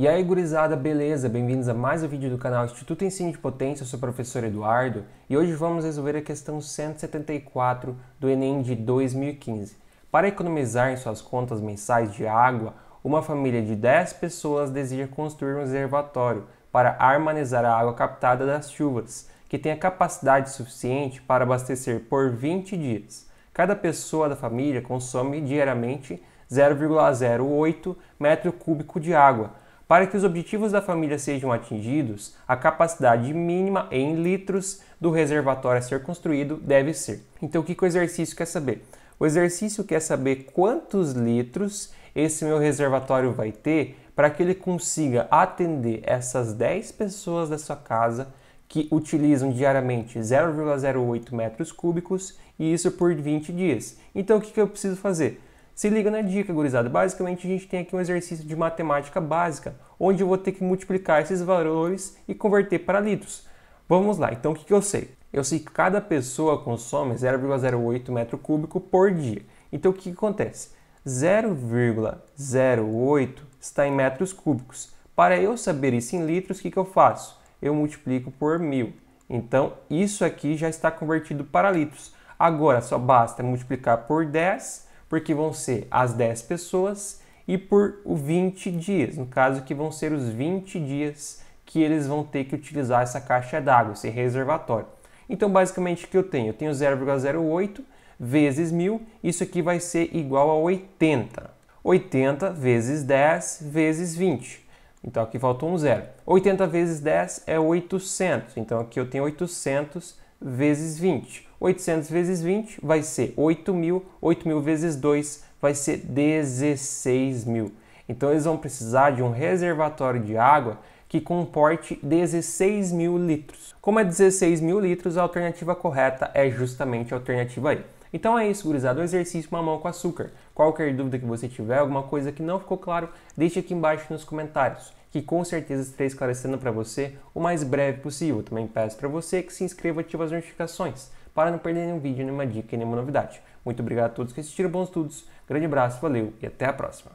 E aí, gurizada, beleza? Bem-vindos a mais um vídeo do canal Instituto Ensino de Potência, eu sou o professor Eduardo e hoje vamos resolver a questão 174 do Enem de 2015. Para economizar em suas contas mensais de água, uma família de 10 pessoas deseja construir um reservatório para armazenar a água captada das chuvas, que tenha capacidade suficiente para abastecer por 20 dias. Cada pessoa da família consome diariamente 0,08 metro cúbico de água para que os objetivos da família sejam atingidos, a capacidade mínima em litros do reservatório a ser construído deve ser. Então, o que, que o exercício quer saber? O exercício quer saber quantos litros esse meu reservatório vai ter para que ele consiga atender essas 10 pessoas da sua casa que utilizam diariamente 0,08 metros cúbicos e isso por 20 dias. Então, o que, que eu preciso fazer? Se liga na dica, gurizada. Basicamente, a gente tem aqui um exercício de matemática básica, onde eu vou ter que multiplicar esses valores e converter para litros. Vamos lá, então o que, que eu sei? Eu sei que cada pessoa consome 0,08 metro cúbico por dia. Então o que, que acontece? 0,08 está em metros cúbicos. Para eu saber isso em litros, o que, que eu faço? Eu multiplico por mil. Então isso aqui já está convertido para litros. Agora só basta multiplicar por 10 porque vão ser as 10 pessoas e por 20 dias, no caso que vão ser os 20 dias que eles vão ter que utilizar essa caixa d'água, esse reservatório. Então, basicamente, o que eu tenho? Eu tenho 0,08 vezes 1.000, isso aqui vai ser igual a 80. 80 vezes 10 vezes 20. Então, aqui faltou um zero. 80 vezes 10 é 800, então aqui eu tenho 800 vezes 20. 800 vezes 20 vai ser 8.000, mil, mil vezes 2 vai ser 16.000. mil. Então eles vão precisar de um reservatório de água que comporte 16.000 mil litros. Como é 16.000 mil litros, a alternativa correta é justamente a alternativa E. Então é isso, gurizada, o exercício mamão com açúcar. Qualquer dúvida que você tiver, alguma coisa que não ficou claro, deixe aqui embaixo nos comentários, que com certeza estarei esclarecendo para você o mais breve possível. Também peço para você que se inscreva e ative as notificações para não perder nenhum vídeo, nenhuma dica, nenhuma novidade. Muito obrigado a todos que assistiram, bons estudos, grande abraço, valeu e até a próxima.